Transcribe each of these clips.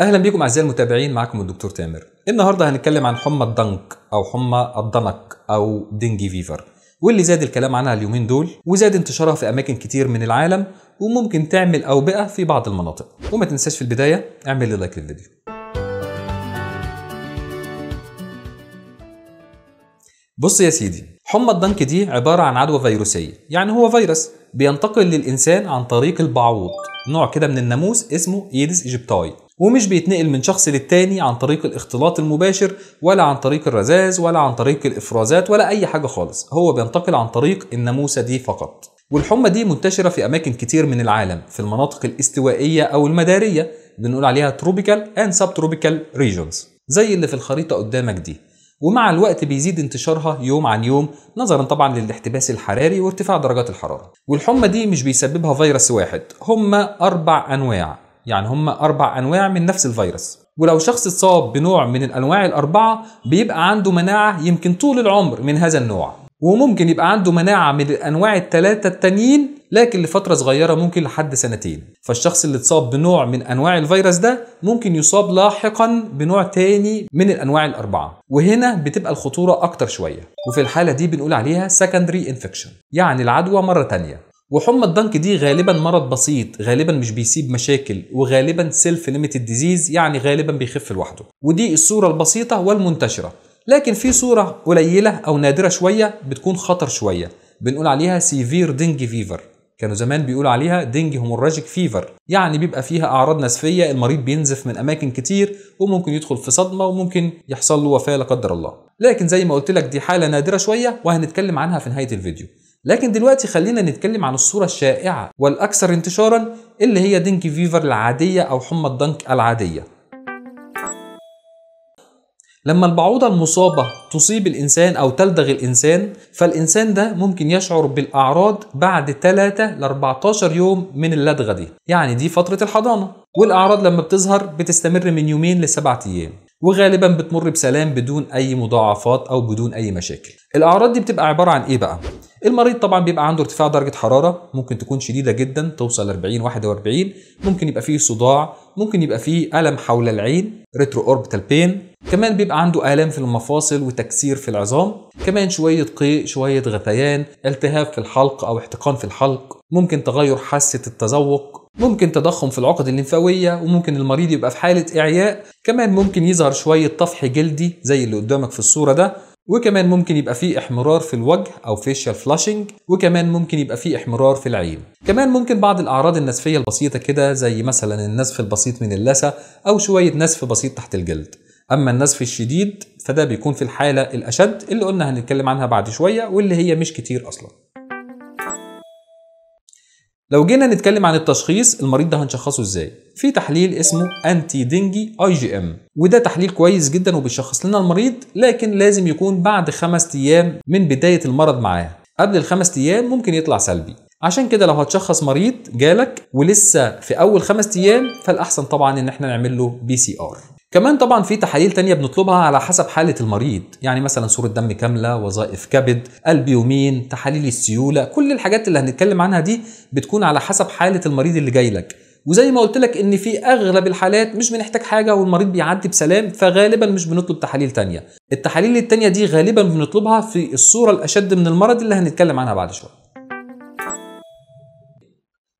اهلا بيكم اعزائي المتابعين معكم الدكتور تامر النهارده هنتكلم عن حمى الضنك او حمى الضنك او دينجي فيفر واللي زاد الكلام عنها اليومين دول وزاد انتشارها في اماكن كتير من العالم وممكن تعمل اوبئه في بعض المناطق وما تنساش في البدايه اعمل لي لايك للفيديو بص يا سيدي حمى الضنك دي عبارة عن عدوى فيروسية يعني هو فيروس بينتقل للإنسان عن طريق البعوض نوع كده من الناموس اسمه إيدز إيجيبتاي ومش بيتنقل من شخص للتاني عن طريق الاختلاط المباشر ولا عن طريق الرذاذ ولا عن طريق الافرازات ولا اي حاجه خالص هو بينتقل عن طريق الناموسه دي فقط والحمى دي منتشره في اماكن كتير من العالم في المناطق الاستوائيه او المداريه بنقول عليها تروبيكال اند سب تروبيكال ريجونز زي اللي في الخريطه قدامك دي ومع الوقت بيزيد انتشارها يوم عن يوم نظرا طبعا للاحتباس الحراري وارتفاع درجات الحراره والحمى دي مش بيسببها فيروس واحد هما اربع انواع يعني هم أربع أنواع من نفس الفيروس ولو شخص اتصاب بنوع من الأنواع الأربعة بيبقى عنده مناعة يمكن طول العمر من هذا النوع وممكن يبقى عنده مناعة من الأنواع الثلاثة التانيين لكن لفترة صغيرة ممكن لحد سنتين فالشخص اللي اتصاب بنوع من أنواع الفيروس ده ممكن يصاب لاحقا بنوع تاني من الأنواع الأربعة وهنا بتبقى الخطورة أكتر شوية وفي الحالة دي بنقول عليها secondary infection يعني العدوى مرة تانية وحمى الضنك دي غالبا مرض بسيط غالبا مش بيسيب مشاكل وغالبا سيلف ليميتد ديزيز يعني غالبا بيخف لوحده ودي الصوره البسيطه والمنتشره لكن في صوره قليله او نادره شويه بتكون خطر شويه بنقول عليها سيفير دينج فيفر كانوا زمان بيقولوا عليها دينج هيموراجيك فيفر يعني بيبقى فيها اعراض نزفيه المريض بينزف من اماكن كتير وممكن يدخل في صدمه وممكن يحصل له وفاه لا قدر الله لكن زي ما قلت لك دي حاله نادره شويه وهنتكلم عنها في نهايه الفيديو لكن دلوقتي خلينا نتكلم عن الصورة الشائعة والأكثر انتشارا اللي هي دينك فيفر العادية أو حمى الضنك العادية لما البعوضة المصابة تصيب الإنسان أو تلدغ الإنسان فالإنسان ده ممكن يشعر بالأعراض بعد 3 ل 14 يوم من اللدغة دي يعني دي فترة الحضانة والأعراض لما بتظهر بتستمر من يومين لسبعة أيام وغالبا بتمر بسلام بدون أي مضاعفات أو بدون أي مشاكل الأعراض دي بتبقى عبارة عن إيه بقى؟ المريض طبعا بيبقى عنده ارتفاع درجه حراره ممكن تكون شديده جدا توصل 40 41 ممكن يبقى فيه صداع ممكن يبقى فيه الم حول العين ريترو اوربيتال بين كمان بيبقى عنده آلام في المفاصل وتكسير في العظام كمان شوية قيء شوية غثيان التهاب في الحلق أو احتقان في الحلق ممكن تغير حاسة التذوق ممكن تضخم في العقد الليمفاوية وممكن المريض يبقى في حالة إعياء كمان ممكن يظهر شوية طفح جلدي زي اللي قدامك في الصورة ده وكمان ممكن يبقى فيه احمرار في الوجه او فيشيال فلاشنج وكمان ممكن يبقى فيه احمرار في العين كمان ممكن بعض الاعراض النزفيه البسيطه كده زي مثلا النزف البسيط من اللثه او شويه نزف بسيط تحت الجلد اما النزف الشديد فده بيكون في الحاله الاشد اللي قلنا هنتكلم عنها بعد شويه واللي هي مش كتير اصلا لو جينا نتكلم عن التشخيص المريض ده هنشخصه ازاي في تحليل اسمه انتي دينجي اي جي ام وده تحليل كويس جدا وبيشخص لنا المريض لكن لازم يكون بعد خمس ايام من بدايه المرض معاه قبل الخمس ايام ممكن يطلع سلبي عشان كده لو هتشخص مريض جالك ولسه في اول خمس ايام فالاحسن طبعا ان احنا نعمل له بي سي ار كمان طبعا في تحاليل تانية بنطلبها على حسب حالة المريض يعني مثلا صورة دم كاملة وظائف كبد قلب يومين تحاليل السيولة كل الحاجات اللي هنتكلم عنها دي بتكون على حسب حالة المريض اللي جاي لك وزي ما قلت لك ان في اغلب الحالات مش بنحتاج حاجه والمريض بيعدي بسلام فغالبا مش بنطلب تحاليل تانية التحاليل التانية دي غالبا بنطلبها في الصوره الاشد من المرض اللي هنتكلم عنها بعد شويه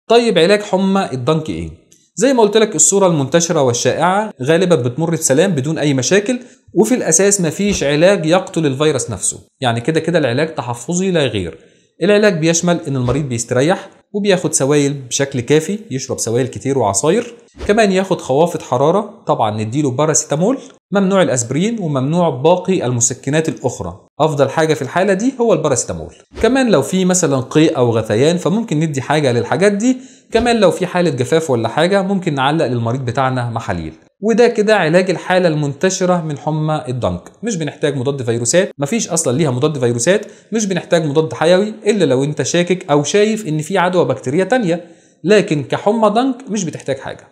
طيب علاج حمى الضنك ايه زي ما قلت لك الصورة المنتشرة والشائعة غالبا بتمر بسلام بدون أي مشاكل وفي الأساس مفيش علاج يقتل الفيروس نفسه يعني كده كده العلاج تحفظي لا غير العلاج بيشمل ان المريض بيستريح وبياخد سوائل بشكل كافي يشرب سوائل كتير وعصاير كمان ياخد خوافض حرارة طبعا نديله باراسيتامول ممنوع الأسبرين وممنوع باقي المسكنات الأخرى أفضل حاجة في الحالة دي هو الباراسيتامول كمان لو في مثلا قيء أو غثيان فممكن ندي حاجة للحاجات دي كمان لو في حالة جفاف ولا حاجة ممكن نعلق للمريض بتاعنا محاليل وده كده علاج الحاله المنتشره من حمى الضنك مش بنحتاج مضاد فيروسات مفيش اصلا ليها مضاد فيروسات مش بنحتاج مضاد حيوي الا لو انت شاكك او شايف ان في عدوى بكتيريه تانية لكن كحمى ضنك مش بتحتاج حاجه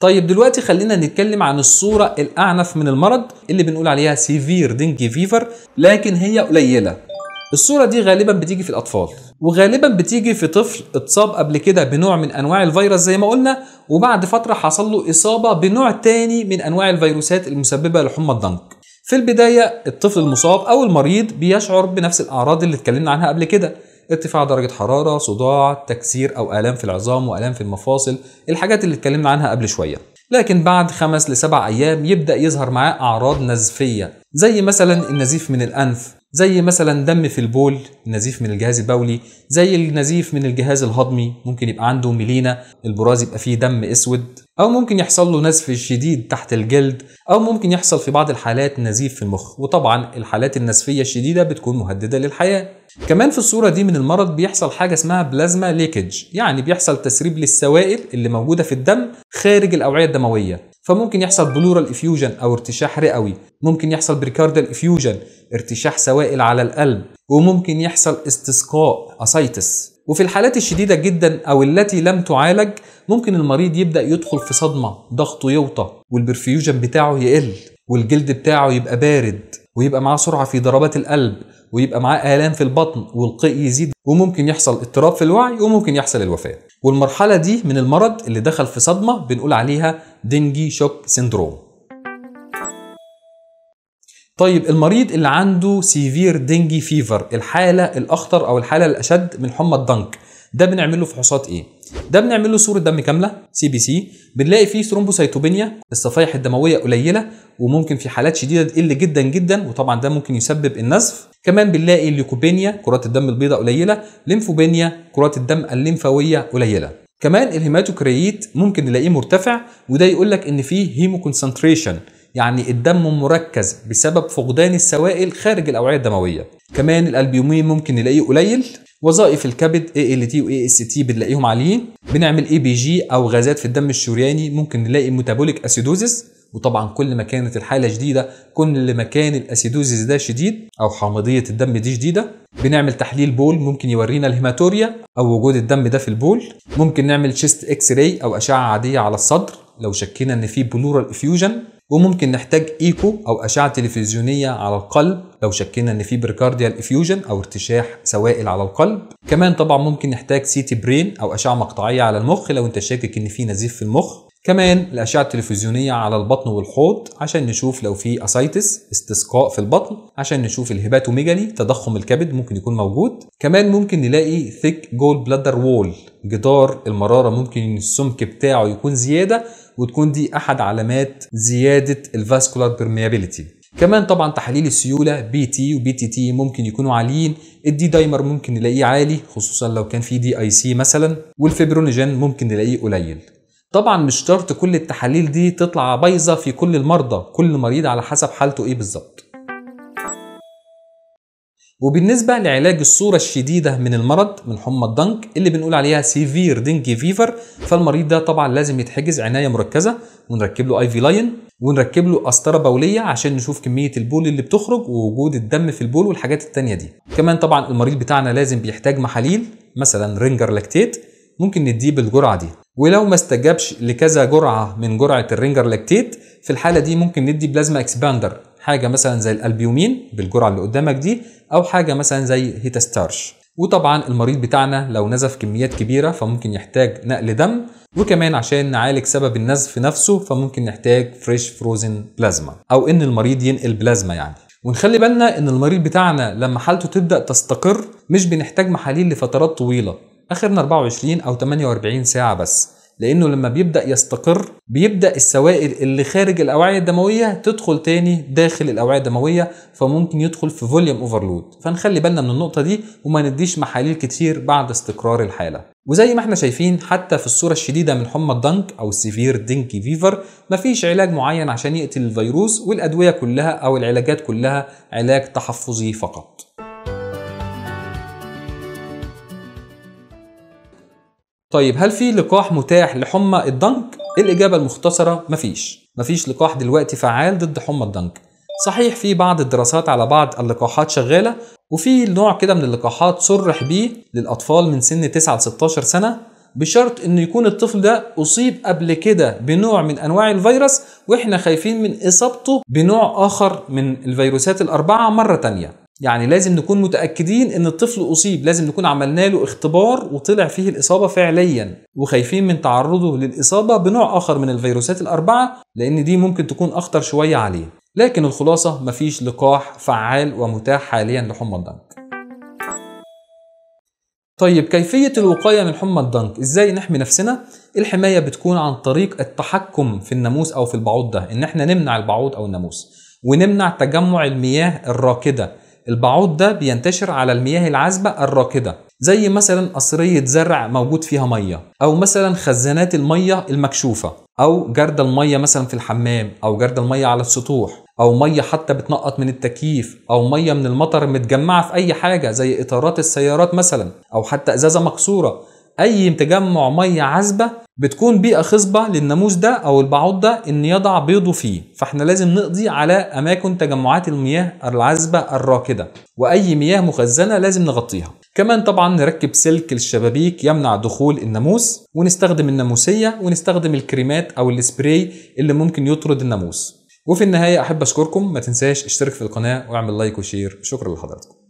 طيب دلوقتي خلينا نتكلم عن الصورة الأعنف من المرض اللي بنقول عليها سيفير دينجي فيفر لكن هي قليلة الصوره دي غالبا بتيجي في الاطفال وغالبا بتيجي في طفل اتصاب قبل كده بنوع من انواع الفيروس زي ما قلنا وبعد فتره حصل له اصابه بنوع تاني من انواع الفيروسات المسببه لحمى الضنك في البدايه الطفل المصاب او المريض بيشعر بنفس الاعراض اللي اتكلمنا عنها قبل كده ارتفاع درجة حرارة، صداع، تكسير أو آلام في العظام وآلام في المفاصل، الحاجات اللي اتكلمنا عنها قبل شوية. لكن بعد خمس لسبع أيام يبدأ يظهر معاه أعراض نزفية، زي مثلا النزيف من الأنف، زي مثلا دم في البول نزيف من الجهاز البولي زي النزيف من الجهاز الهضمي ممكن يبقى عنده ميلينا البراز يبقى فيه دم اسود أو ممكن يحصل له نزف شديد تحت الجلد أو ممكن يحصل في بعض الحالات نزيف في المخ وطبعا الحالات النزفية الشديدة بتكون مهددة للحياة كمان في الصورة دي من المرض بيحصل حاجة اسمها بلازما ليكج يعني بيحصل تسريب للسوائل اللي موجودة في الدم خارج الأوعية الدموية فممكن يحصل بلورال افيوجن او ارتشاح رئوي ممكن يحصل بريكاردال افيوجن ارتشاح سوائل على القلب وممكن يحصل استسقاء أسايتس وفي الحالات الشديدة جدا أو التي لم تعالج ممكن المريض يبدأ يدخل في صدمة ضغطه يوطى والبرفيوجن بتاعه يقل والجلد بتاعه يبقى بارد ويبقى معاه سرعة في ضربات القلب ويبقى معاه آلام في البطن والقيء يزيد وممكن يحصل اضطراب في الوعي وممكن يحصل الوفاة والمرحلة دي من المرض اللي دخل في صدمة بنقول عليها دينجي شوك سيندروم طيب المريض اللي عنده سيفير دينجي فيفر الحاله الاخطر او الحاله الاشد من حمى الضنك ده بنعمل له فحوصات ايه ده بنعمل له صوره دم كامله سي بي سي بنلاقي فيه ثرومبوسيتوبينيا الصفائح الدمويه قليله وممكن في حالات شديده تقل جدا جدا وطبعا ده ممكن يسبب النزف كمان بنلاقي ليوكوبينيا كرات الدم البيضاء قليله ليمفوبينيا كرات الدم الليمفاويه قليله كمان الهيماتوكريت ممكن نلاقيه مرتفع وده يقول لك ان فيه هيموكونسنتريشن يعني الدم مركز بسبب فقدان السوائل خارج الأوعية الدموية كمان الألبيومين ممكن نلاقيه قليل وظائف الكبد اي ال تي واي اس تي بنلاقيهم عاليين بنعمل اي بي جي او غازات في الدم الشرياني ممكن نلاقي ميتابوليك اسيدوزيس وطبعا كل ما كانت الحاله شديده كل ما كان الاسيدوزيس ده شديد او حامضيه الدم دي شديده بنعمل تحليل بول ممكن يورينا الهيماتوريا او وجود الدم ده في البول ممكن نعمل تشيست اكس راي او اشعه عاديه على الصدر لو شكينا ان في بلورال افيوجن وممكن نحتاج ايكو او اشعه تلفزيونيه على القلب لو شكينا ان في بريكارديال افيوجن او ارتشاح سوائل على القلب كمان طبعا ممكن نحتاج سيتي برين او اشعه مقطعيه على المخ لو انت شاكك ان في نزيف في المخ كمان الأشعة التلفزيونية على البطن والحوض عشان نشوف لو في أسايتس استسقاء في البطن عشان نشوف الهيباتوميجالي تضخم الكبد ممكن يكون موجود كمان ممكن نلاقي ثيك جول بلادر وول جدار المرارة ممكن السمك بتاعه يكون زيادة وتكون دي احد علامات زياده الفاسكولار بيرميابيليتي كمان طبعا تحاليل السيوله بي تي وبي تي تي ممكن يكونوا عاليين الدي دايمر ممكن نلاقيه عالي خصوصا لو كان في دي اي سي مثلا والفيبرونيجين ممكن نلاقيه قليل طبعا مش شرط كل التحاليل دي تطلع بايظه في كل المرضى كل مريض على حسب حالته ايه بالظبط وبالنسبة لعلاج الصورة الشديدة من المرض من حمى الضنك اللي بنقول عليها سيفير دنجي فيفر فالمريض ده طبعا لازم يتحجز عناية مركزة ونركب له اي في لاين ونركب له قسطره بوليه عشان نشوف كميه البول اللي بتخرج ووجود الدم في البول والحاجات التانيه دي كمان طبعا المريض بتاعنا لازم بيحتاج محاليل مثلا رينجر لاكتيت ممكن نديه بالجرعه دي ولو ما استجابش لكذا جرعه من جرعه الرينجر لاكتيت في الحاله دي ممكن ندي بلازما اكسباندر حاجه مثلا زي الالبيومين بالجرعه اللي قدامك دي او حاجه مثلا زي هيتاستارش وطبعا المريض بتاعنا لو نزف كميات كبيره فممكن يحتاج نقل دم وكمان عشان نعالج سبب النزف نفسه فممكن نحتاج فريش فروزن بلازما او ان المريض ينقل بلازما يعني ونخلي بالنا ان المريض بتاعنا لما حالته تبدا تستقر مش بنحتاج محاليل لفترات طويله اخرنا 24 او 48 ساعه بس لانه لما بيبدا يستقر بيبدا السوائل اللي خارج الاوعيه الدمويه تدخل تاني داخل الاوعيه الدمويه فممكن يدخل في فوليوم اوفرلود فنخلي بالنا من النقطه دي وما نديش محاليل كتير بعد استقرار الحاله وزي ما احنا شايفين حتى في الصورة الشديدة من حمى الضنك أو السيفير دينكي فيفر مفيش علاج معين عشان يقتل الفيروس والأدوية كلها أو العلاجات كلها علاج تحفظي فقط طيب هل في لقاح متاح لحمى الضنك؟ الإجابة المختصرة مفيش مفيش لقاح دلوقتي فعال ضد حمى الضنك صحيح في بعض الدراسات على بعض اللقاحات شغالة وفي نوع كده من اللقاحات صرح بيه للأطفال من سن 9 ل 16 سنة بشرط انه يكون الطفل ده اصيب قبل كده بنوع من انواع الفيروس واحنا خايفين من اصابته بنوع اخر من الفيروسات الاربعه مره تانيه يعني لازم نكون متاكدين ان الطفل اصيب لازم نكون عملنا له اختبار وطلع فيه الاصابه فعليا وخايفين من تعرضه للاصابه بنوع اخر من الفيروسات الاربعه لان دي ممكن تكون اخطر شويه عليه لكن الخلاصه مفيش لقاح فعال ومتاح حاليا لحمى الضنك طيب كيفية الوقاية من حمى الضنك؟ ازاي نحمي نفسنا؟ الحماية بتكون عن طريق التحكم في الناموس او في البعوض ده، ان احنا نمنع البعوض او الناموس، ونمنع تجمع المياه الراكدة، البعوض ده بينتشر على المياه العذبة الراكدة زي مثلا قصرية زرع موجود فيها مية أو مثلا خزانات المية المكشوفة أو جرد المية مثلا في الحمام أو جرد المية على السطوح أو مية حتى بتنقط من التكييف أو مية من المطر متجمعة في أي حاجة زي إطارات السيارات مثلا أو حتى إزازة مكسورة اي تجمع ميه عذبه بتكون بيئه خصبه للناموس ده او البعوض ده ان يضع بيضه فيه فاحنا لازم نقضي على اماكن تجمعات المياه العذبه الراكده واي مياه مخزنه لازم نغطيها كمان طبعا نركب سلك للشبابيك يمنع دخول الناموس ونستخدم الناموسيه ونستخدم الكريمات او السبراي اللي ممكن يطرد الناموس وفي النهايه احب اشكركم ما تنساش اشترك في القناه واعمل لايك وشير شكرا لحضراتكم